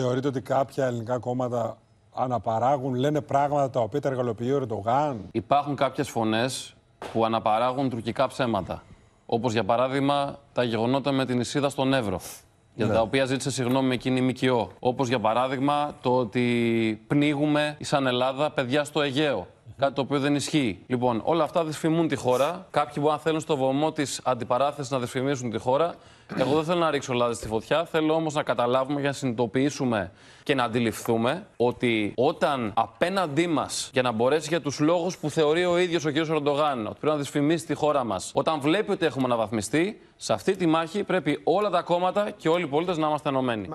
Θεωρείτε ότι κάποια ελληνικά κόμματα αναπαράγουν, λένε πράγματα τα οποία τα εργαλοποιεί ο Ερντογάν. Υπάρχουν κάποιες φωνές που αναπαράγουν τουρκικά ψέματα. Όπως για παράδειγμα τα γεγονότα με την εισίδα στον Εύρο. Για ναι. τα οποία ζήτησε συγγνώμη εκείνη η ΜΚΟ. Όπως για παράδειγμα το ότι πνίγουμε σαν Ελλάδα παιδιά στο Αιγαίο. Κάτι το οποίο δεν ισχύει. Λοιπόν, όλα αυτά δυσφημούν τη χώρα. Κάποιοι μπορεί να θέλουν στο βωμό της αντιπαράθεσης να δυσφημίσουν τη χώρα. Εγώ δεν θέλω να ρίξω λάδι στη φωτιά. Θέλω όμως να καταλάβουμε για να συνειδητοποιήσουμε και να αντιληφθούμε ότι όταν απέναντί μας, για να μπορέσει για τους λόγους που θεωρεί ο ίδιος ο κ. Ροντογάν, ότι πρέπει να δυσφημίσει τη χώρα μας, όταν βλέπει ότι έχουμε αναβαθμιστεί, σε αυτή τη μάχη πρέπει όλα τα κόμματα και όλοι οι πολίτες να είμαστε ενωμένοι.